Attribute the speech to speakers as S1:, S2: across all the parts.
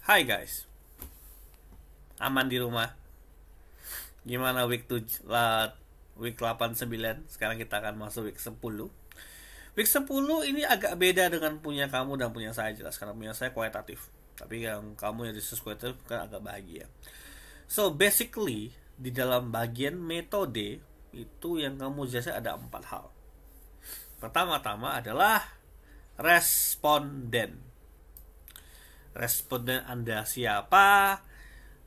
S1: Hai guys Aman di rumah Gimana week 7 Week 8, 9 Sekarang kita akan masuk week 10 Week 10 ini agak beda dengan punya kamu dan punya saya jelas Karena punya saya kualitatif Tapi yang kamu yang disesuaikan itu kan agak bahagia So basically Di dalam bagian metode Itu yang kamu jelasnya ada empat hal Pertama-tama adalah Responden responden Anda siapa,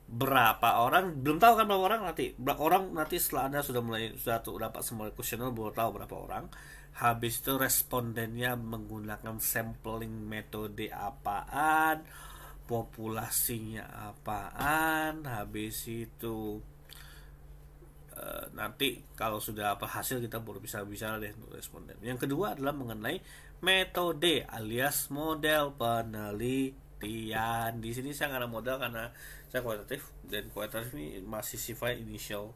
S1: berapa orang, belum tahu kan berapa orang nanti. Berapa orang nanti setelah Anda sudah mulai sudah dapat semua kuesioner baru tahu berapa orang. Habis itu respondennya menggunakan sampling metode apaan, populasinya apaan, habis itu eh, nanti kalau sudah berhasil kita baru bisa bicara deh untuk responden. Yang kedua adalah mengenai metode alias model penelitian pengertian di sini saya nggak ada modal karena saya kualitatif dan kualitatif ini masih sifat initial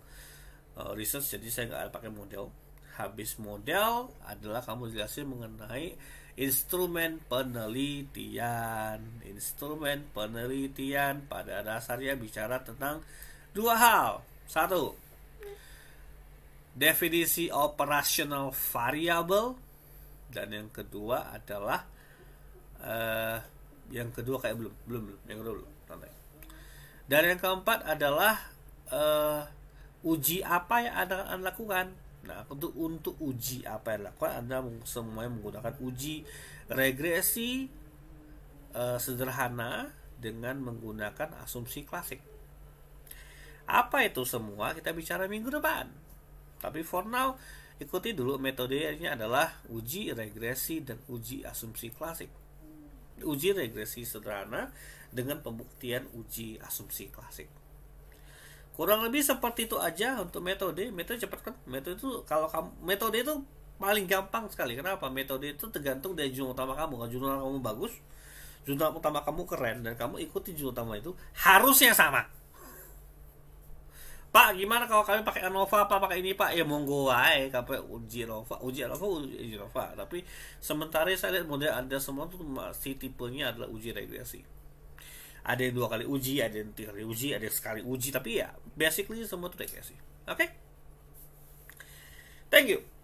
S1: uh, research jadi saya nggak pakai model habis model adalah kamu jelasin mengenai instrumen penelitian instrumen penelitian pada dasarnya bicara tentang dua hal satu definisi operational variable dan yang kedua adalah uh, yang kedua kayak belum belum belum yang kedua belum santai dan yang keempat adalah uh, uji apa yang anda, anda lakukan nah untuk untuk uji apa yang lakukan anda semuanya menggunakan uji regresi uh, sederhana dengan menggunakan asumsi klasik apa itu semua kita bicara minggu depan tapi for now ikuti dulu metodenya adalah uji regresi dan uji asumsi klasik uji regresi sederhana dengan pembuktian uji asumsi klasik. Kurang lebih seperti itu aja untuk metode. Metode cepat kan? Metode itu kalau kamu metode itu paling gampang sekali. Kenapa? Metode itu tergantung dari jurnal utama kamu. Kalau jurnal kamu bagus, jurnal utama kamu keren dan kamu ikuti jurnal utama itu harusnya sama. Pak gimana kalau kami pakai Anova pak pakai ini Pak ya monggo wae kape uji ANOVA uji ANOVA uji ANOVA tapi sementara saya lihat model anda semua tuh masih tipenya adalah uji regresi ada yang dua kali uji ada yang tiga kali uji ada yang sekali uji tapi ya basically semua tuh regresi oke okay? thank you